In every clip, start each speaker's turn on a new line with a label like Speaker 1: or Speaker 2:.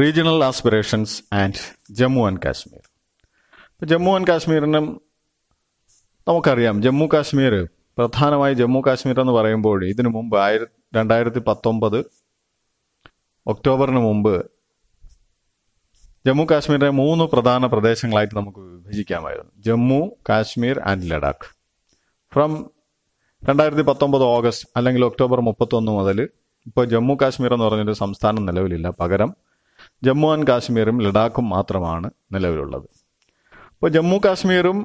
Speaker 1: Regional aspirations and Jammu and Kashmir Jammu and കാശ്മീരിനും നമുക്കറിയാം ജമ്മു കാശ്മീർ പ്രധാനമായി ജമ്മു കാശ്മീർ എന്ന് പറയുമ്പോൾ ഇതിനു മുമ്പ് ആയിരത്തി രണ്ടായിരത്തി പത്തൊമ്പത് ഒക്ടോബറിന് മുമ്പ് ജമ്മു കാശ്മീരിനെ മൂന്ന് പ്രധാന പ്രദേശങ്ങളായിട്ട് നമുക്ക് വിഭജിക്കാമായിരുന്നു ജമ്മു കാശ്മീർ ആൻഡ് ലഡാക്ക് ഫ്രം രണ്ടായിരത്തി പത്തൊമ്പത് ഓഗസ്റ്റ് അല്ലെങ്കിൽ ഒക്ടോബർ മുപ്പത്തൊന്ന് മുതൽ ഇപ്പോൾ ജമ്മു കാശ്മീർ എന്ന് പറഞ്ഞൊരു സംസ്ഥാനം നിലവിലില്ല പകരം ജമ്മു ആൻഡ് കാശ്മീരും ലഡാക്കും മാത്രമാണ് നിലവിലുള്ളത് അപ്പോൾ ജമ്മു കാശ്മീരും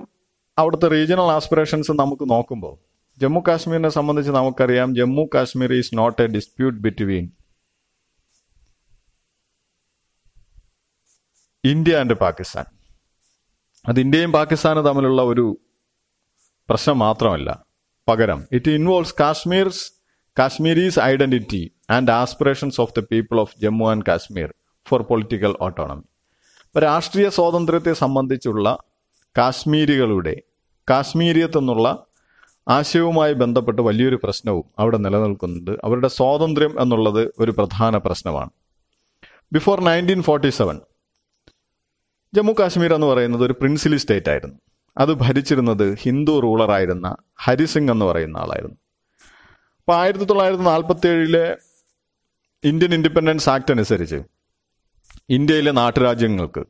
Speaker 1: അവിടുത്തെ റീജിയണൽ ആസ്പിറേഷൻസ് നമുക്ക് നോക്കുമ്പോൾ ജമ്മു കാശ്മീരിനെ സംബന്ധിച്ച് നമുക്കറിയാം Jammu Kashmir is not a dispute between India and Pakistan അത് ഇന്ത്യയും പാകിസ്ഥാനും തമ്മിലുള്ള ഒരു പ്രശ്നം മാത്രമല്ല പകരം it involves Kashmir's Kashmiris identity and aspirations of the people of Jammu and Kashmir for political autonomy അപ്പോൾ രാഷ്ട്രീയ സ്വാതന്ത്ര്യത്തെ സംബന്ധിച്ചുള്ള കാശ്മീരികളുടെ കാശ്മീരിയത്ത് എന്നുള്ള ആശയവുമായി ബന്ധപ്പെട്ട് വലിയൊരു പ്രശ്നവും അവിടെ നിലനിൽക്കുന്നുണ്ട് അവരുടെ സ്വാതന്ത്ര്യം എന്നുള്ളത് ഒരു പ്രധാന പ്രശ്നമാണ് before nineteen forty seven Jammu Kashmir എന്ന് പറയുന്നത് ഒരു പ്രിൻസിലി സ്റ്റേറ്റ് ആയിരുന്നു അത് ഭരിച്ചിരുന്നത് ഹിന്ദു റൂളറായിരുന്ന ഹരിസിംഗ് എന്ന് പറയുന്ന ആളായിരുന്നു അപ്പോൾ ആയിരത്തി തൊള്ളായിരത്തി നാൽപ്പത്തി ഏഴിലെ ഇന്ത്യൻ ഇൻഡിപെൻഡൻസ് ആക്ട് അനുസരിച്ച് ഇന്ത്യയിലെ നാട്ടുരാജ്യങ്ങൾക്ക്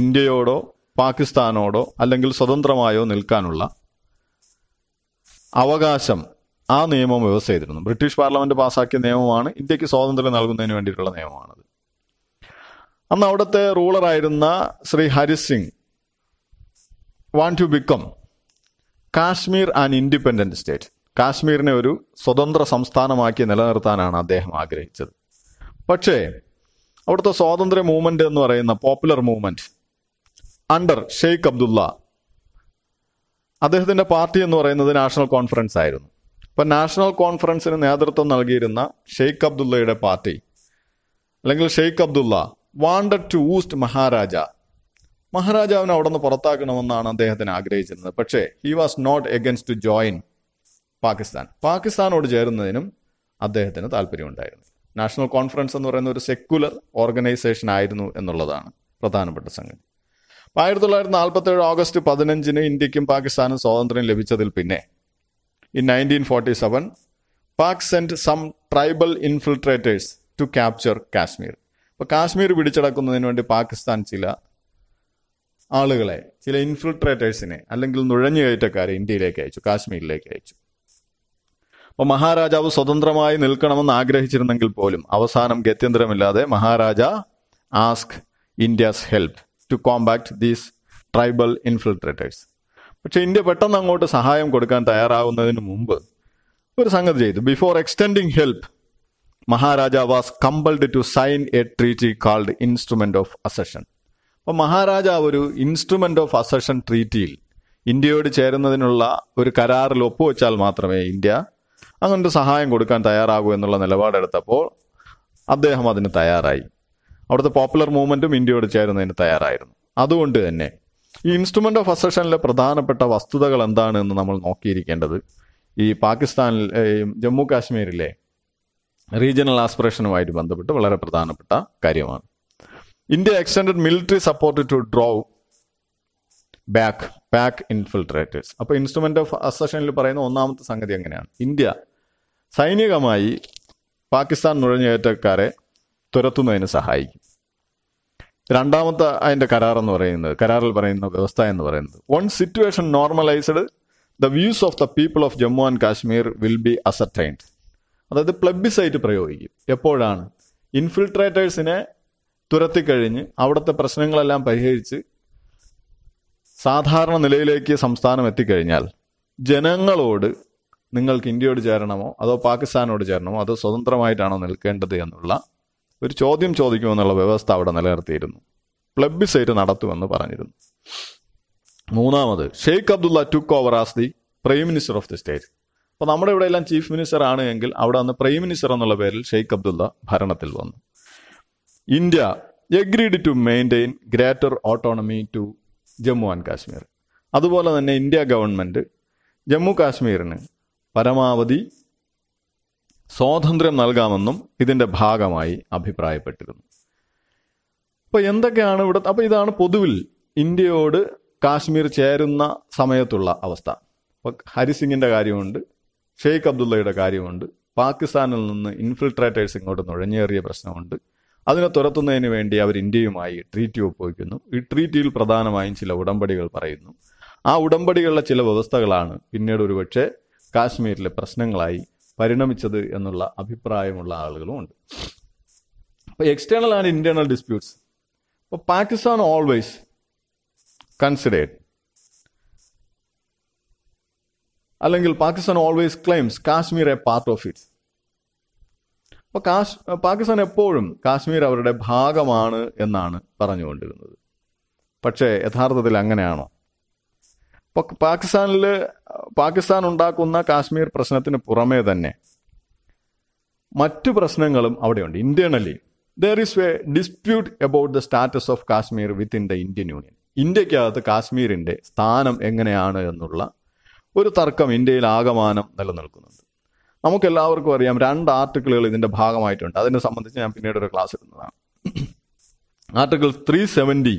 Speaker 1: ഇന്ത്യയോടോ പാകിസ്ഥാനോടോ അല്ലെങ്കിൽ സ്വതന്ത്രമായോ നിൽക്കാനുള്ള അവകാശം ആ നിയമം വ്യവസ്ഥ ചെയ്തിരുന്നു ബ്രിട്ടീഷ് പാർലമെന്റ് പാസാക്കിയ നിയമമാണ് ഇന്ത്യക്ക് സ്വാതന്ത്ര്യം നൽകുന്നതിന് വേണ്ടിയിട്ടുള്ള നിയമമാണത് അന്ന് അവിടുത്തെ റൂളറായിരുന്ന Shri Hari Singh one want to become Kashmir and independent state കാശ്മീരിനെ ഒരു സ്വതന്ത്ര സംസ്ഥാനമാക്കി നിലനിർത്താനാണ് അദ്ദേഹം ആഗ്രഹിച്ചത് പക്ഷേ അവിടുത്തെ സ്വാതന്ത്ര്യ മൂവ്മെന്റ് എന്ന് പറയുന്ന popular movement under Sheikh Abdullah അദ്ദേഹത്തിന്റെ പാർട്ടി എന്ന് പറയുന്നത് നാഷണൽ കോൺഫറൻസ് ആയിരുന്നു അപ്പൊ നാഷണൽ കോൺഫറൻസിന് നേതൃത്വം നൽകിയിരുന്ന ഷെയ്ഖ് അബ്ദുള്ളയുടെ പാർട്ടി അല്ലെങ്കിൽ Sheikh Abdullah wanted to oust Maharaja മഹാരാജാവിനെ അവിടെ നിന്ന് പുറത്താക്കണമെന്നാണ് അദ്ദേഹത്തിന് ആഗ്രഹിച്ചിരുന്നത് പക്ഷേ he was not against to join Pakistan പാകിസ്ഥാനോട് ചേരുന്നതിനും അദ്ദേഹത്തിന് താല്പര്യമുണ്ടായിരുന്നു നാഷണൽ കോൺഫറൻസ് എന്ന് പറയുന്ന ഒരു സെക്യുലർ ഓർഗനൈസേഷൻ ആയിരുന്നു എന്നുള്ളതാണ് പ്രധാനപ്പെട്ട സംഗതി അപ്പോൾ ആയിരത്തി തൊള്ളായിരത്തി ഏഴ് ഓഗസ്റ്റ് പതിനഞ്ചിന് ഇന്ത്യക്കും പാകിസ്ഥാനും സ്വാതന്ത്ര്യം ലഭിച്ചതിൽ പിന്നെ in nineteen forty seven Pak sent some tribal infiltrators to capture Kashmir അപ്പോൾ കാശ്മീർ പിടിച്ചടക്കുന്നതിന് വേണ്ടി പാകിസ്ഥാൻ ചില ആളുകളെ ചില ഇൻഫിൽട്രേറ്റേഴ്സിനെ അല്ലെങ്കിൽ നുഴഞ്ഞുകയറ്റക്കാരെ ഇന്ത്യയിലേക്ക് അയച്ചു കാശ്മീരിലേക്ക് അയച്ചു അപ്പൊ മഹാരാജാവ് സ്വതന്ത്രമായി നിൽക്കണമെന്ന് ആഗ്രഹിച്ചിരുന്നെങ്കിൽ പോലും അവസാനം ഗത്യന്തരമില്ലാതെ Maharaja ask India's help to compact these tribal infiltrators പക്ഷെ ഇന്ത്യ പെട്ടെന്ന് അങ്ങോട്ട് സഹായം കൊടുക്കാൻ തയ്യാറാവുന്നതിന് മുമ്പ് ഒരു സംഗതി ചെയ്തു before extending help Maharaja was compelled to sign a treaty called instrument of accession അപ്പോൾ മഹാരാജ ഒരു ഇൻസ്ട്രുമെന്റ് ഓഫ് അസഷൻ ട്രീറ്റിയിൽ ഇന്ത്യയോട് ചേരുന്നതിനുള്ള ഒരു കരാറിൽ ഒപ്പുവെച്ചാൽ മാത്രമേ ഇന്ത്യ അങ്ങനൊരു സഹായം കൊടുക്കാൻ തയ്യാറാകൂ എന്നുള്ള നിലപാടെടുത്തപ്പോൾ അദ്ദേഹം അതിന് തയ്യാറായി അവിടുത്തെ പോപ്പുലർ മൂവ്മെൻറ്റും ഇന്ത്യയോട് ചേരുന്നതിന് തയ്യാറായിരുന്നു അതുകൊണ്ട് തന്നെ ഈ ഇൻസ്ട്രുമെൻ്റ് ഓഫ് അസഷനിലെ പ്രധാനപ്പെട്ട വസ്തുതകൾ എന്താണ് എന്ന് നമ്മൾ നോക്കിയിരിക്കേണ്ടത് ഈ പാകിസ്ഥാനിൽ ജമ്മു കാശ്മീരിലെ റീജിയണൽ ആസ്പിറേഷനുമായിട്ട് ബന്ധപ്പെട്ട് വളരെ പ്രധാനപ്പെട്ട കാര്യമാണ് India extended military support to draw back Pak infiltrators അപ്പോൾ ഇൻസ്ട്രുമെന്റ് ഓഫ് അസഷനിൽ പറയുന്ന ഒന്നാമത്തെ സംഗതി എങ്ങനെയാണ് ഇന്ത്യ സൈനികമായി പാകിസ്ഥാൻ നുഴഞ്ഞേറ്റക്കാരെ തുരത്തുന്നതിന് സഹായിക്കും രണ്ടാമത്തെ അതിൻ്റെ കരാർ എന്ന് പറയുന്നത് കരാറിൽ പറയുന്ന വ്യവസ്ഥ എന്ന് പറയുന്നത് one situation normalised the views of the people of Jammu and Kashmir will be ascertained അതായത് പ്ലബിസൈറ്റ് പ്രയോഗിക്കും എപ്പോഴാണ് ഇൻഫിൽട്രേറ്റേഴ്സിനെ തുരത്തിക്കഴിഞ്ഞ് അവിടുത്തെ പ്രശ്നങ്ങളെല്ലാം പരിഹരിച്ച് സാധാരണ നിലയിലേക്ക് സംസ്ഥാനം എത്തിക്കഴിഞ്ഞാൽ ജനങ്ങളോട് നിങ്ങൾക്ക് ഇന്ത്യയോട് ചേരണമോ അതോ പാകിസ്ഥാനോട് ചേരണമോ അതോ സ്വതന്ത്രമായിട്ടാണോ നിൽക്കേണ്ടത് എന്നുള്ള ഒരു ചോദ്യം ചോദിക്കുമെന്നുള്ള വ്യവസ്ഥ അവിടെ നിലനിർത്തിയിരുന്നു പ്ലബിസൈറ്റ് നടത്തുമെന്ന് പറഞ്ഞിരുന്നു മൂന്നാമത് Sheikh Abdullah took over as the prime minister of the state അപ്പോൾ നമ്മുടെ ഇവിടെ എല്ലാം ചീഫ് മിനിസ്റ്റർ ആണ് എങ്കിൽ അവിടെ അന്ന് പ്രൈം മിനിസ്റ്റർ എന്നുള്ള പേരിൽ ഷെയ്ഖ് അബ്ദുള്ള ഭരണത്തിൽ വന്നു India agreed to maintain greater autonomy to Jammu and Kashmir അതുപോലെ തന്നെ ഇന്ത്യ ഗവൺമെൻറ് ജമ്മു കാശ്മീരിന് പരമാവധി സ്വാതന്ത്ര്യം നൽകാമെന്നും ഇതിന്റെ ഭാഗമായി അഭിപ്രായപ്പെട്ടിരുന്നു അപ്പോൾ എന്തൊക്കെയാണ് ഇവിടെ അപ്പോൾ ഇതാണ് പൊതുവിൽ ഇന്ത്യയോട് കാശ്മീർ ചേരുന്ന സമയത്തുള്ള അവസ്ഥ അപ്പോൾ ഹരിസിംഗിൻ്റെ കാര്യമുണ്ട് ഷെയ്ഖ് അബ്ദുള്ളയുടെ കാര്യമുണ്ട് പാകിസ്ഥാനിൽ നിന്ന് ഇൻഫിൽട്രേറ്റേഴ്സ് ഇങ്ങോട്ട് നുഴഞ്ഞേറിയ പ്രശ്നമുണ്ട് അതിനെ തുരത്തുന്നതിന് വേണ്ടി അവർ ഇന്ത്യയുമായി ട്രീറ്റി ഒപ്പുവയ്ക്കുന്നു ഈ ട്രീറ്റിയിൽ പ്രധാനമായും ചില ഉടമ്പടികൾ പറയുന്നു ആ ഉടമ്പടികളിലെ ചില വ്യവസ്ഥകളാണ് പിന്നീട് ഒരുപക്ഷെ കാശ്മീരിലെ പ്രശ്നങ്ങളായി പരിണമിച്ചത് എന്നുള്ള അഭിപ്രായമുള്ള ആളുകളും ഉണ്ട് അപ്പോൾ എക്സ്റ്റേണൽ ആൻഡ് ഇന്റേണൽ ഡിസ്പ്യൂട്ട്സ് അപ്പോൾ പാകിസ്ഥാൻ ഓൾവേസ് കൺസിഡേർഡ് അല്ലെങ്കിൽ Pakistan always claims Kashmir a part of it അപ്പോൾ കാശ് പാകിസ്ഥാൻ എപ്പോഴും കാശ്മീർ അവരുടെ ഭാഗമാണ് എന്നാണ് പറഞ്ഞുകൊണ്ടിരുന്നത് പക്ഷേ യഥാർത്ഥത്തിൽ അങ്ങനെയാണോ പാകിസ്ഥാനിൽ പാകിസ്ഥാൻ ഉണ്ടാക്കുന്ന കാശ്മീർ പ്രശ്നത്തിന് പുറമേ തന്നെ മറ്റു പ്രശ്നങ്ങളും അവിടെയുണ്ട് internally there is a dispute about the status of Kashmir within the Indian union ഇന്ത്യക്കകത്ത് കാശ്മീരിന്റെ സ്ഥാനം എങ്ങനെയാണ് എന്നുള്ള ഒരു തർക്കം ഇന്ത്യയിൽ ആകമാനം നിലനിൽക്കുന്നുണ്ട് നമുക്കെല്ലാവർക്കും അറിയാം രണ്ട് ആർട്ടിക്കിളുകൾ ഇതിന്റെ ഭാഗമായിട്ടുണ്ട് അതിനെ സംബന്ധിച്ച് ഞാൻ പിന്നീട് ഒരു ക്ലാസ് ഇടുന്നതാണ് article three seventy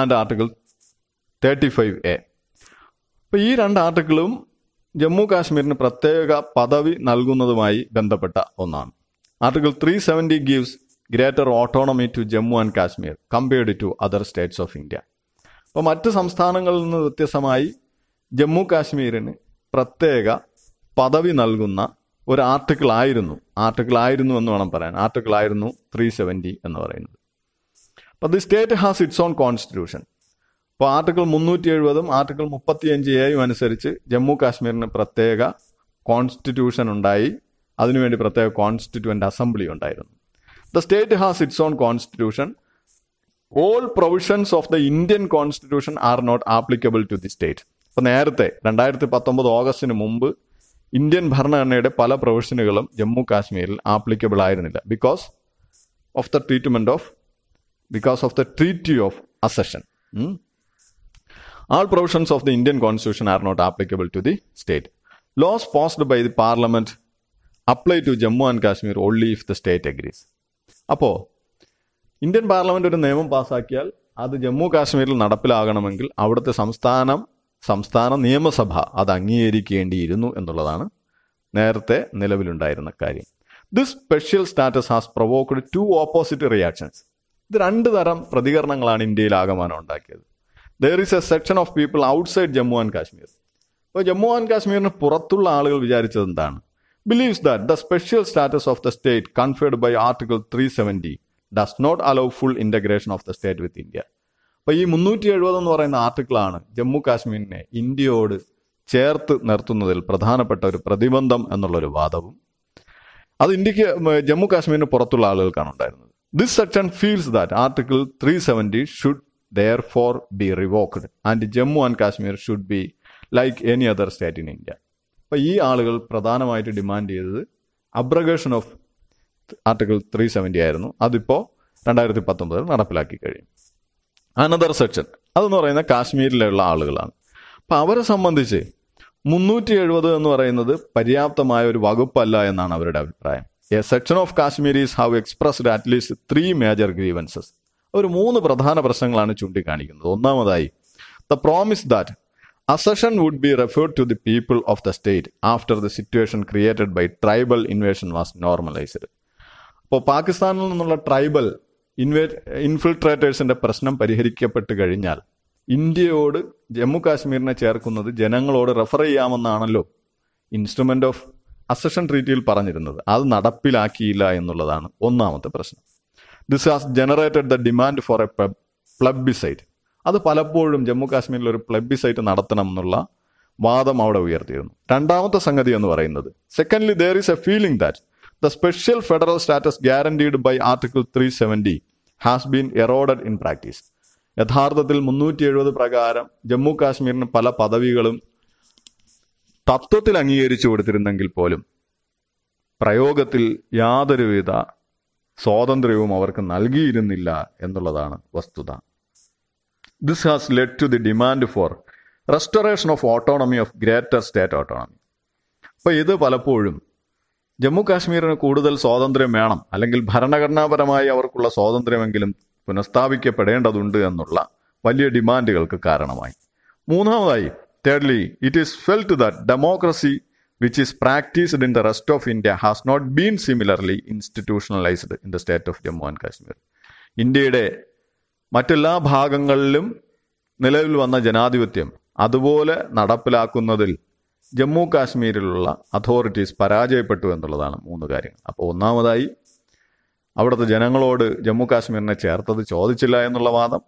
Speaker 1: and article thirty five A അപ്പൊ ഈ രണ്ട് ആർട്ടിക്കിളും ജമ്മു കാശ്മീരിന് പ്രത്യേക പദവി നൽകുന്നതുമായി ബന്ധപ്പെട്ട ഒന്നാണ് article three seventy gives greater autonomy to Jammu and Kashmir compared to other states of India അപ്പോൾ മറ്റ് സംസ്ഥാനങ്ങളിൽ നിന്ന് വ്യത്യസ്തമായി ജമ്മു കാശ്മീരിന് പ്രത്യേക പദവി നൽകുന്ന ഒരു ആർട്ടിക്കിൾ ആയിരുന്നു ആർട്ടിക്കിൾ ആയിരുന്നു എന്ന് വേണം പറയാൻ ആർട്ടിക്കിൾ ആയിരുന്നു ത്രീ സെവൻറ്റി എന്ന് പറയുന്നത് അപ്പോൾ the state has its own constitution അപ്പോൾ ആർട്ടിക്കിൾ മുന്നൂറ്റി എഴുപതും ആർട്ടിക്കിൾ അഞ്ച് എയും അനുസരിച്ച് ജമ്മു കാശ്മീരിന് പ്രത്യേക കോൺസ്റ്റിറ്റ്യൂഷൻ ഉണ്ടായി അതിനുവേണ്ടി പ്രത്യേക കോൺസ്റ്റിറ്റ്യൂവൻ്റ് അസംബ്ലി ഉണ്ടായിരുന്നു the state has its own constitution all provisions of the Indian constitution are not applicable to the state അപ്പോൾ നേരത്തെ രണ്ടായിരത്തി പത്തൊമ്പത് ഓഗസ്റ്റിന് മുമ്പ് ഇന്ത്യൻ ഭരണഘടനയുടെ പല പ്രൊവിഷനുകളും ജമ്മു കാശ്മീരിൽ ആപ്ലിക്കബിൾ ആയിരുന്നില്ല because of the treatment of because of the treaty of accession all provisions of the Indian constitution are not applicable to the state laws passed by the parliament apply to Jammu and Kashmir only if the state agrees അപ്പോൾ Indian parliament ഒരു നിയമം പാസ്സാക്കിയാൽ അത് ജമ്മു കാശ്മീരിൽ നടപ്പിലാകണമെങ്കിൽ അവിടുത്തെ സംസ്ഥാനം സംസ്ഥാന നിയമസഭ അത് അംഗീകരിക്കേണ്ടിയിരുന്നു എന്നുള്ളതാണ് നേരത്തെ നിലവിലുണ്ടായിരുന്ന കാര്യം this special status has provoked two opposite reactions ഇത് രണ്ട് തരം പ്രതികരണങ്ങളാണ് ഇന്ത്യയിൽ ആകമാനം ഉണ്ടാക്കിയത് there is a section of people outside Jammu and Kashmir അപ്പോൾ ജമ്മു ആൻഡ് കാശ്മീരിന് പുറത്തുള്ള ആളുകൾ വിചാരിച്ചത് എന്താണ് believes that the special status of the state conferred by article three seventy does not allow full integration of the state with India അപ്പോൾ ഈ മുന്നൂറ്റി എഴുപത് എന്ന് പറയുന്ന ആർട്ടിക്കിളാണ് ജമ്മു കാശ്മീരിനെ ഇന്ത്യയോട് ചേർത്ത് നിർത്തുന്നതിൽ പ്രധാനപ്പെട്ട ഒരു പ്രതിബന്ധം എന്നുള്ളൊരു വാദവും അത് ഇന്ത്യക്ക് ജമ്മു കാശ്മീരിന് പുറത്തുള്ള ആളുകൾക്കാണ് ഉണ്ടായിരുന്നത് this section feels that article three seventy should therefore be revoked and Jammu and Kashmir should be like any other state in India അപ്പോൾ ഈ ആളുകൾ പ്രധാനമായിട്ട് ഡിമാൻഡ് ചെയ്തത് abrogation of article three seventy ആയിരുന്നു അതിപ്പോൾ രണ്ടായിരത്തി പത്തൊമ്പതിൽ നടപ്പിലാക്കി കഴിയും അനദർ സെക്ഷൻ അതെന്ന് പറയുന്ന കാശ്മീരിലുള്ള ആളുകളാണ് അപ്പം അവരെ സംബന്ധിച്ച് മുന്നൂറ്റി എഴുപത് എന്ന് പറയുന്നത് പര്യാപ്തമായ ഒരു വകുപ്പല്ല എന്നാണ് അവരുടെ അഭിപ്രായം a section of Kashmiris have expressed at least three major grievances ഒരു മൂന്ന് പ്രധാന പ്രശ്നങ്ങളാണ് ചൂണ്ടിക്കാണിക്കുന്നത് ഒന്നാമതായി the promise that accession would be referred to the people of the state after the situation created by tribal invasion was normalised അപ്പോൾ പാകിസ്ഥാനിൽ നിന്നുള്ള tribal ഇൻവേ ഇൻഫിൽട്രേറ്റേഴ്സിന്റെ പ്രശ്നം പരിഹരിക്കപ്പെട്ട് കഴിഞ്ഞാൽ ഇന്ത്യയോട് ജമ്മു കാശ്മീരിനെ ചേർക്കുന്നത് ജനങ്ങളോട് റെഫർ ചെയ്യാമെന്നാണല്ലോ ഇൻസ്ട്രുമെന്റ് ഓഫ് അസഷൻ ട്രീറ്റിയിൽ പറഞ്ഞിരുന്നത് അത് നടപ്പിലാക്കിയില്ല എന്നുള്ളതാണ് ഒന്നാമത്തെ പ്രശ്നം this has generated the demand for a plebiscite അത് പലപ്പോഴും ജമ്മു കാശ്മീരിൽ ഒരു പ്ലബിസൈറ്റ് നടത്തണം എന്നുള്ള വാദം അവിടെ ഉയർത്തിയിരുന്നു രണ്ടാമത്തെ സംഗതി എന്ന് പറയുന്നത് secondly there is a feeling that the special federal status guaranteed by article three seventy has been eroded in practice യഥാർത്ഥത്തിൽ മുന്നൂറ്റി എഴുപത് പ്രകാരം ജമ്മു കാശ്മീരിന് പല പദവികളും തത്വത്തിൽ അംഗീകരിച്ചു കൊടുത്തിരുന്നെങ്കിൽ പോലും പ്രയോഗത്തിൽ യാതൊരുവിധ സ്വാതന്ത്ര്യവും അവർക്ക് നൽകിയിരുന്നില്ല എന്നുള്ളതാണ് വസ്തുത this has led to the demand for restoration of autonomy of greater state autonomy അപ്പോൾ ഇത് പലപ്പോഴും ജമ്മു കാശ്മീരിന് കൂടുതൽ സ്വാതന്ത്ര്യം വേണം അല്ലെങ്കിൽ ഭരണഘടനാപരമായി അവർക്കുള്ള സ്വാതന്ത്ര്യമെങ്കിലും പുനഃസ്ഥാപിക്കപ്പെടേണ്ടതുണ്ട് എന്നുള്ള വലിയ ഡിമാൻഡുകൾക്ക് കാരണമായി മൂന്നാമതായി thirdly it is felt that democracy which is practised in the rest of India has not been similarly institutionalised in the state of Jammu and Kashmir ഇന്ത്യയുടെ മറ്റെല്ലാ ഭാഗങ്ങളിലും നിലവിൽ വന്ന ജനാധിപത്യം അതുപോലെ നടപ്പിലാക്കുന്നതിൽ ജമ്മു കാശ്മീരിലുള്ള അതോറിറ്റീസ് പരാജയപ്പെട്ടു എന്നുള്ളതാണ് മൂന്ന് കാര്യങ്ങൾ അപ്പോൾ ഒന്നാമതായി അവിടുത്തെ ജനങ്ങളോട് ജമ്മു കാശ്മീരിനെ ചേർത്തത് ചോദിച്ചില്ല എന്നുള്ള വാദം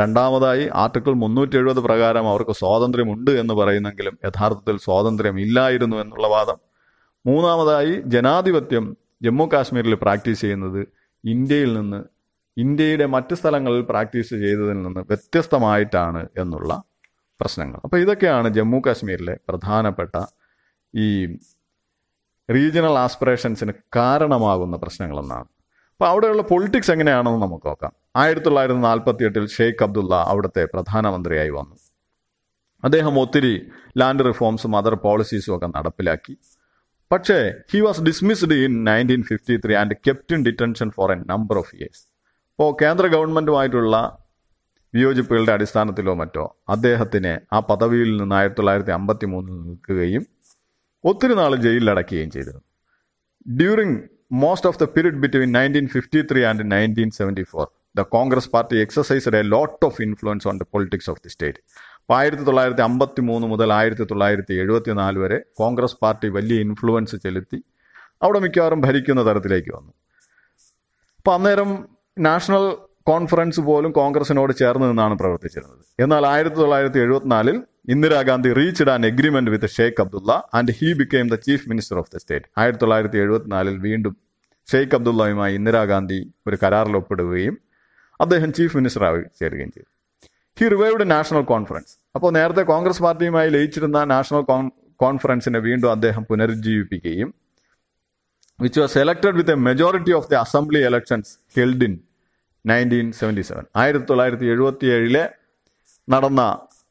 Speaker 1: രണ്ടാമതായി ആർട്ടിക്കിൾ മുന്നൂറ്റി എഴുപത് പ്രകാരം അവർക്ക് സ്വാതന്ത്ര്യമുണ്ട് എന്ന് പറയുന്നെങ്കിലും യഥാർത്ഥത്തിൽ സ്വാതന്ത്ര്യം ഇല്ലായിരുന്നു എന്നുള്ള വാദം മൂന്നാമതായി ജനാധിപത്യം ജമ്മു കാശ്മീരിൽ പ്രാക്ടീസ് ചെയ്യുന്നത് ഇന്ത്യയിൽ നിന്ന് ഇന്ത്യയുടെ മറ്റ് സ്ഥലങ്ങളിൽ പ്രാക്ടീസ് ചെയ്തതിൽ നിന്ന് വ്യത്യസ്തമായിട്ടാണ് എന്നുള്ള പ്രശ്നങ്ങൾ അപ്പോൾ ഇതൊക്കെയാണ് ജമ്മു കാശ്മീരിലെ പ്രധാനപ്പെട്ട ഈ റീജിയണൽ ആസ്പിറേഷൻസിന് കാരണമാകുന്ന പ്രശ്നങ്ങളെന്നാണ് അപ്പൊ അവിടെയുള്ള പൊളിറ്റിക്സ് എങ്ങനെയാണെന്ന് നമുക്ക് നോക്കാം ആയിരത്തി തൊള്ളായിരത്തി നാൽപ്പത്തി എട്ടിൽ ഷെയ്ഖ് അബ്ദുള്ള അവിടുത്തെ പ്രധാനമന്ത്രിയായി വന്നു അദ്ദേഹം ഒത്തിരി ലാൻഡ് റിഫോംസും അതർ പോളിസീസും ഒക്കെ നടപ്പിലാക്കി പക്ഷേ he was dismissed in nineteen fifty three and kept in detention for a number of years ഇപ്പോൾ കേന്ദ്ര ഗവൺമെൻറ്റുമായിട്ടുള്ള വിയോജിപ്പുകളുടെ അടിസ്ഥാനത്തിലോ മറ്റോ അദ്ദേഹത്തിന് ആ പദവിയിൽ നിന്ന് ആയിരത്തി തൊള്ളായിരത്തി അമ്പത്തി മൂന്നിൽ നിൽക്കുകയും ഒത്തിരി നാൾ ജയിലിലടക്കുകയും ചെയ്തിരുന്നു during most of the period between 1953 and 1974. The Congress party exercised a lot of influence on the politics of the state അപ്പോൾ ആയിരത്തി തൊള്ളായിരത്തി അമ്പത്തി മൂന്ന് മുതൽ ആയിരത്തി തൊള്ളായിരത്തി എഴുപത്തി നാല് വരെ കോൺഗ്രസ് പാർട്ടി വലിയ ഇൻഫ്ലുവൻസ് ചെലുത്തി അവിടെ മിക്കവാറും ഭരിക്കുന്ന തരത്തിലേക്ക് വന്നു അപ്പോൾ അന്നേരം നാഷണൽ കോൺഫറൻസ് പോലും കോൺഗ്രസിനോട് ചേർന്ന് നിന്നാണ് പ്രവർത്തിച്ചിരുന്നത് എന്നാൽ ആയിരത്തി തൊള്ളായിരത്തി എഴുപത്തിനാലിൽ Indira Gandhi reached an agreement with Sheikh Abdullah and he became the chief minister of the state ആയിരത്തി തൊള്ളായിരത്തി എഴുപത്തിനാലിൽ വീണ്ടും ഷെയ്ഖ് അബ്ദുള്ളയുമായി ഇന്ദിരാഗാന്ധി ഒരു കരാറിൽ ഒപ്പിടുകയും അദ്ദേഹം ചീഫ് ആയി ചേരുകയും ചെയ്തു ഹി റിവൈവ്ഡ് നാഷണൽ കോൺഫറൻസ് അപ്പോൾ നേരത്തെ കോൺഗ്രസ് പാർട്ടിയുമായി ലയിച്ചിരുന്ന നാഷണൽ കോൺഫറൻസിനെ വീണ്ടും അദ്ദേഹം പുനരുജ്ജീവിപ്പിക്കുകയും which was selected with a majority of the assembly elections held in nineteen seventy seven ആയിരത്തി തൊള്ളായിരത്തി എഴുപത്തി ഏഴിലെ നടന്ന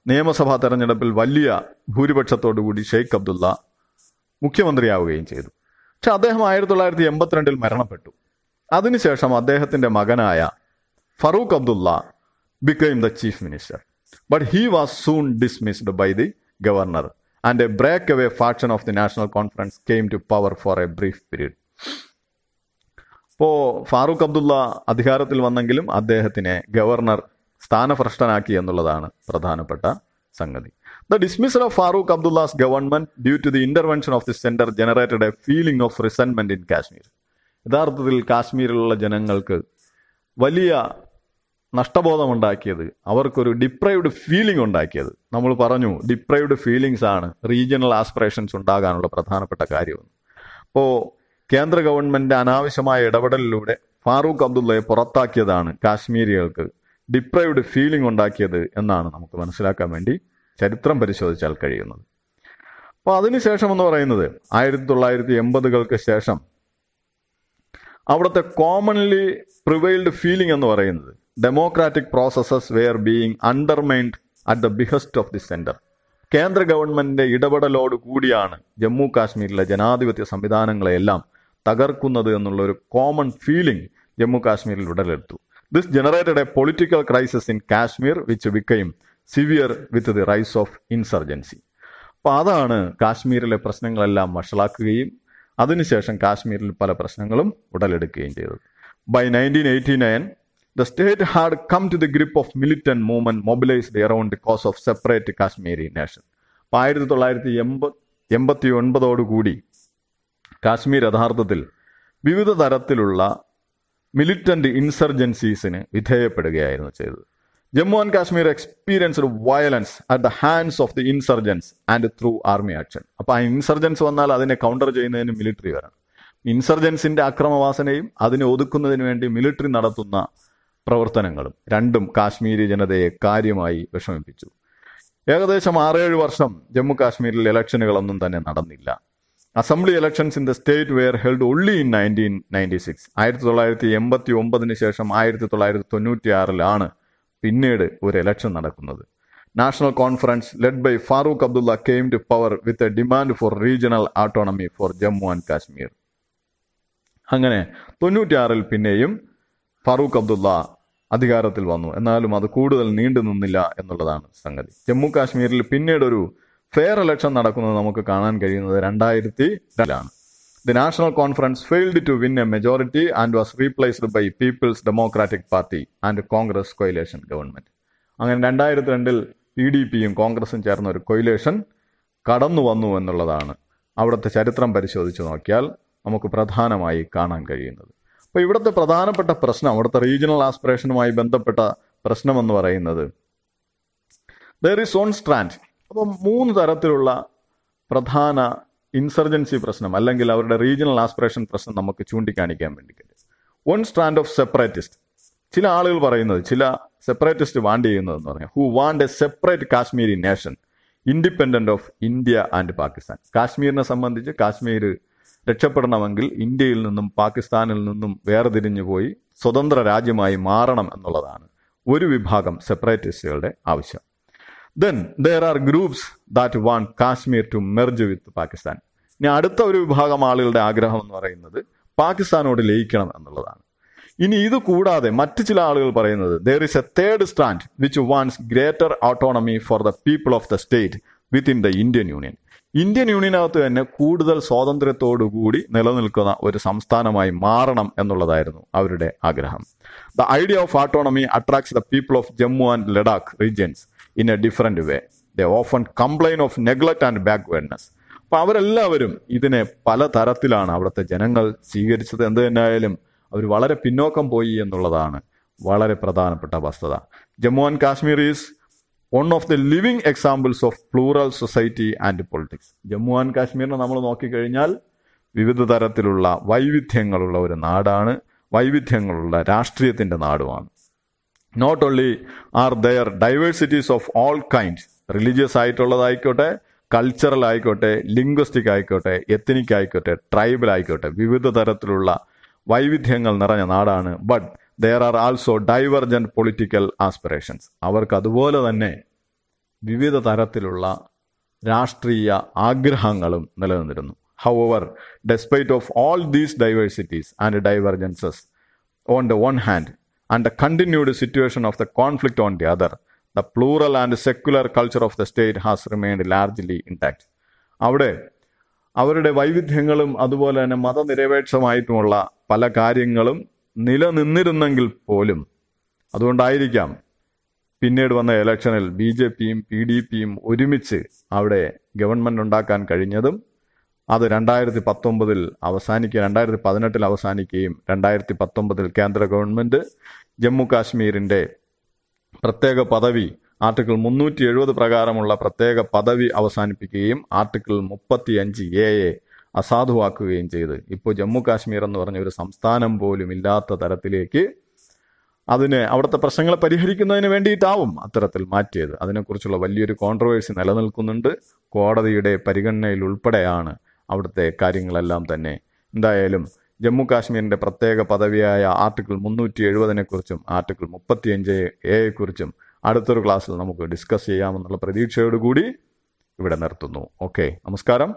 Speaker 1: നിയമസഭാ തെരഞ്ഞെടുപ്പിൽ വലിയ ഭൂരിപക്ഷത്തോടുകൂടി ഷെയ്ഖ് അബ്ദുള്ള മുഖ്യമന്ത്രിയാവുകയും ചെയ്തു പക്ഷെ അദ്ദേഹം ആയിരത്തി തൊള്ളായിരത്തി എൺപത്തിരണ്ടിൽ മരണപ്പെട്ടു അതിനുശേഷം അദ്ദേഹത്തിൻ്റെ മകനായ Farooq Abdullah became the chief minister but he was soon dismissed by the governor and a break away faction of the national conference came to power for a brief period ഇപ്പോൾ ഫാറൂഖ് അബ്ദുള്ള അധികാരത്തിൽ വന്നെങ്കിലും അദ്ദേഹത്തിനെ ഗവർണർ സ്ഥാനഭ്രഷ്ടനാക്കി എന്നുള്ളതാണ് പ്രധാനപ്പെട്ട സംഗതി the dismissal of Farooq Abdullah's government due to the intervention of the centre generated a feeling of resentment in Kashmir യഥാർത്ഥത്തിൽ കാശ്മീരിലുള്ള ജനങ്ങൾക്ക് വലിയ നഷ്ടബോധമുണ്ടാക്കിയത് അവർക്കൊരു ഡിപ്രൈവ്ഡ് ഫീലിംഗ് ഉണ്ടാക്കിയത് നമ്മൾ പറഞ്ഞു ഡിപ്രൈവ്ഡ് ഫീലിംഗ്സ് ആണ് റീജിയണൽ ആസ്പിറേഷൻസ് ഉണ്ടാകാനുള്ള പ്രധാനപ്പെട്ട കാര്യമെന്ന് അപ്പോൾ കേന്ദ്ര ഗവൺമെന്റ് അനാവശ്യമായ ഇടപെടലിലൂടെ ഫാറൂഖ് അബ്ദുള്ളയെ പുറത്താക്കിയതാണ് കാശ്മീരികൾക്ക് ഡിപ്രൈവ്ഡ് ഫീലിംഗ് ഉണ്ടാക്കിയത് എന്നാണ് നമുക്ക് മനസ്സിലാക്കാൻ വേണ്ടി ചരിത്രം പരിശോധിച്ചാൽ കഴിയുന്നത് അപ്പോൾ അതിനുശേഷം എന്ന് പറയുന്നത് ആയിരത്തി തൊള്ളായിരത്തി എൺപതുകൾക്ക് ശേഷം അവിടുത്തെ കോമൺലി പ്രിവൈൽഡ് ഫീലിംഗ് എന്ന് പറയുന്നത് democratic processes were being undermined at the biggest of the centre കേന്ദ്ര ഗവൺമെന്റിന്റെ ഇടപെടലോട് കൂടിയാണ് ജമ്മു കാശ്മീരിലെ ജനാധിപത്യ സംവിധാനങ്ങളെയെല്ലാം തകർക്കുന്നത് എന്നുള്ള ഒരു കോമൺ ഫീലിംഗ് ജമ്മു കാശ്മീരിൽ ഉടലെടുത്തു this generated a political crisis in Kashmir which became severe with the rise of insurgency അപ്പോൾ അതാണ് കാശ്മീരിലെ പ്രശ്നങ്ങളെല്ലാം വഷളാക്കുകയും അതിനുശേഷം കാശ്മീരിൽ പല പ്രശ്നങ്ങളും ഉടലെടുക്കുകയും ചെയ്തത് by nineteen eighty nine the state had come to the grip of militant movement mobilised around the cause of separate Kashmiri nation അപ്പോൾ ആയിരത്തി തൊള്ളായിരത്തി എൺപത് എൺപത്തി ഒൻപതോടുകൂടി കാശ്മീർ യഥാർത്ഥത്തിൽ വിവിധ തരത്തിലുള്ള മിലിറ്റന്റ് ഇൻസർജൻസീസിന് വിധേയപ്പെടുകയായിരുന്നു ചെയ്തത് Jammu and Kashmir experienced violence at the hands of the insurgence and through army action അപ്പോൾ ആ ഇൻസർജൻസ് വന്നാൽ അതിനെ കൗണ്ടർ ചെയ്യുന്നതിന് മിലിറ്ററി വരണം ഇൻസർജൻസിന്റെ അക്രമവാസനയും അതിനെ ഒതുക്കുന്നതിന് വേണ്ടി മിലിറ്ററി നടത്തുന്ന പ്രവർത്തനങ്ങളും രണ്ടും കാശ്മീരി ജനതയെ കാര്യമായി വിഷമിപ്പിച്ചു ഏകദേശം ആറേഴ് വർഷം ജമ്മു കാശ്മീരിൽ ഇലക്ഷനുകളൊന്നും തന്നെ നടന്നില്ല assembly elections in the state were held only in nineteen ninety six ആയിരത്തി തൊള്ളായിരത്തി എൺപത്തി ഒമ്പതിന് ശേഷം ആയിരത്തി തൊള്ളായിരത്തി തൊണ്ണൂറ്റി ആറിലാണ് പിന്നീട് ഒരു ഇലക്ഷൻ നടക്കുന്നത് national conference led by Farooq Abdullah came to power with a demand for regional autonomy for Jammu and Kashmir അങ്ങനെ തൊണ്ണൂറ്റിയാറിൽ പിന്നെയും ഫാറൂഖ് അബ്ദുള്ള അധികാരത്തിൽ വന്നു എന്നാലും അത് കൂടുതൽ നീണ്ടു നിന്നില്ല എന്നുള്ളതാണ് സംഗതി ജമ്മു കാശ്മീരിൽ പിന്നീടൊരു ഫെയർ ഇലക്ഷൻ നടക്കുന്നത് നമുക്ക് കാണാൻ കഴിയുന്നത് രണ്ടായിരത്തി രണ്ടിലാണ് the national conference failed to win a majority and was replaced by people's democratic party and Congress coalition government അങ്ങനെ രണ്ടായിരത്തി രണ്ടിൽ ഇ ഡി പിയും കോൺഗ്രസും ചേർന്ന ഒരു കൊയിലേഷൻ കടന്നു വന്നു എന്നുള്ളതാണ് അവിടുത്തെ ചരിത്രം പരിശോധിച്ച് നോക്കിയാൽ നമുക്ക് പ്രധാനമായി കാണാൻ കഴിയുന്നത് അപ്പോൾ ഇവിടുത്തെ പ്രധാനപ്പെട്ട പ്രശ്നം അവിടുത്തെ റീജിയണൽ ആസ്പിറേഷനുമായി ബന്ധപ്പെട്ട പ്രശ്നമെന്ന് പറയുന്നത് ദർ ഈസ് ഓൺ സ്ട്രാൻഡ് അപ്പം മൂന്ന് തരത്തിലുള്ള പ്രധാന ഇൻസർജൻസി പ്രശ്നം അല്ലെങ്കിൽ അവരുടെ റീജിയണൽ ആസ്പിറേഷൻ പ്രശ്നം നമുക്ക് ചൂണ്ടിക്കാണിക്കാൻ വേണ്ടി കഴിയും വൺ സ്റ്റാൻഡ് ഓഫ് സെപ്പറേറ്റിസ്റ്റ് ചില ആളുകൾ പറയുന്നത് ചില സെപ്പറേറ്റിസ്റ്റ് വാണ്ട് ചെയ്യുന്നത് എന്ന് പറഞ്ഞാൽ who want a separate Kashmiri nation independent of India and Pakistan കാശ്മീരിനെ സംബന്ധിച്ച് കാശ്മീർ രക്ഷപ്പെടണമെങ്കിൽ ഇന്ത്യയിൽ നിന്നും പാകിസ്ഥാനിൽ നിന്നും വേർതിരിഞ്ഞു പോയി സ്വതന്ത്ര രാജ്യമായി മാറണം എന്നുള്ളതാണ് ഒരു വിഭാഗം സെപ്പറേറ്റിസ്റ്റുകളുടെ ആവശ്യം then there are groups that want Kashmir to merge with Pakistan ഇനി അടുത്ത ഒരു വിഭാഗം ആളുകളുടെ ആഗ്രഹം എന്ന് പറയുന്നത് പാകിസ്ഥാനോട് ലയിക്കണം എന്നുള്ളതാണ് ഇനി ഇത് കൂടാതെ മറ്റു ചില ആളുകൾ പറയുന്നത് there is a third stand which wants greater autonomy for the people of the state within the Indian union Indian യൂണിയനകത്ത് തന്നെ കൂടുതൽ സ്വാതന്ത്ര്യത്തോടുകൂടി നിലനിൽക്കുന്ന ഒരു സംസ്ഥാനമായി മാറണം എന്നുള്ളതായിരുന്നു അവരുടെ ആഗ്രഹം the idea of autonomy attracts the people of Jammu and Ladakh regions in a different way the often complain of neglect and backwardness അപ്പം അവരെല്ലാവരും ഇതിനെ പല തരത്തിലാണ് അവിടുത്തെ ജനങ്ങൾ സ്വീകരിച്ചത് എന്ത് തന്നെയായാലും അവർ വളരെ പിന്നോക്കം പോയി എന്നുള്ളതാണ് വളരെ പ്രധാനപ്പെട്ട വസ്തുത Jammu and Kashmir is one of the living examples of plural society and politics Jammu and കാശ്മീരിനെ നമ്മൾ നോക്കിക്കഴിഞ്ഞാൽ വിവിധ തരത്തിലുള്ള വൈവിധ്യങ്ങളുള്ള ഒരു നാടാണ് വൈവിധ്യങ്ങളുള്ള രാഷ്ട്രീയത്തിൻ്റെ നാടുമാണ് not only are there diversities of all kinds religious ആയിട്ടുള്ളതായിക്കോട്ടെ കൾച്ചറൽ ആയിക്കോട്ടെ ലിംഗ്വസ്റ്റിക് ആയിക്കോട്ടെ എത്തനിക് ആയിക്കോട്ടെ ട്രൈബൽ ആയിക്കോട്ടെ വിവിധ തരത്തിലുള്ള വൈവിധ്യങ്ങൾ നിറഞ്ഞ നാടാണ് but there are also divergent political aspirations അവർക്ക് അതുപോലെ തന്നെ വിവിധ തരത്തിലുള്ള രാഷ്ട്രീയ ആഗ്രഹങ്ങളും നിലനിന്നിരുന്നു how over despite of all these diversities and divergences on the one hand and the continued situation of the conflict on the other the plural and secular culture of the state has remained largely intact അവിടെ അവരുടെ വൈവിധ്യങ്ങളും അതുപോലെ തന്നെ മതനിരപേക്ഷമായിട്ടുമുള്ള പല കാര്യങ്ങളും നിലനിന്നിരുന്നെങ്കിൽ പോലും അതുകൊണ്ടായിരിക്കാം പിന്നീട് വന്ന ഇലക്ഷനിൽ ബി ജെ പിയും പി ഡി പിയും ഒരുമിച്ച് അവിടെ ഗവൺമെൻറ് ഉണ്ടാക്കാൻ കഴിഞ്ഞതും അത് രണ്ടായിരത്തി പത്തൊമ്പതിൽ അവസാനിക്കുക രണ്ടായിരത്തി പതിനെട്ടിൽ അവസാനിക്കുകയും രണ്ടായിരത്തി പത്തൊമ്പതിൽ കേന്ദ്ര ഗവൺമെൻറ് ജമ്മു കാശ്മീരിന്റെ പ്രത്യേക പദവി ആർട്ടിക്കിൾ മുന്നൂറ്റി എഴുപത് പ്രകാരമുള്ള പ്രത്യേക പദവി അവസാനിപ്പിക്കുകയും ആർട്ടിക്കിൾ മുപ്പത്തി അഞ്ച് എ എ അസാധുവാക്കുകയും ചെയ്ത് ഇപ്പോൾ ജമ്മു കാശ്മീർ എന്ന് പറഞ്ഞ ഒരു സംസ്ഥാനം പോലും ഇല്ലാത്ത തരത്തിലേക്ക് അതിന് അവിടുത്തെ പ്രശ്നങ്ങളെ പരിഹരിക്കുന്നതിന് വേണ്ടിയിട്ടാവും അത്തരത്തിൽ മാറ്റിയത് അതിനെക്കുറിച്ചുള്ള വലിയൊരു കോൺട്രവേഴ്സി നിലനിൽക്കുന്നുണ്ട് കോടതിയുടെ പരിഗണനയിൽ ഉൾപ്പെടെയാണ് അവിടുത്തെ കാര്യങ്ങളെല്ലാം തന്നെ എന്തായാലും ജമ്മു കാശ്മീരിന്റെ പ്രത്യേക പദവിയായ ആർട്ടിക്കിൾ മുന്നൂറ്റി എഴുപതിനെക്കുറിച്ചും ആർട്ടിക്കിൾ മുപ്പത്തിയഞ്ച് എയെക്കുറിച്ചും അടുത്തൊരു ക്ലാസ്സിൽ നമുക്ക് ഡിസ്കസ് ചെയ്യാമെന്നുള്ള പ്രതീക്ഷയോടുകൂടി ഇവിടെ നിർത്തുന്നു ഓക്കെ നമസ്കാരം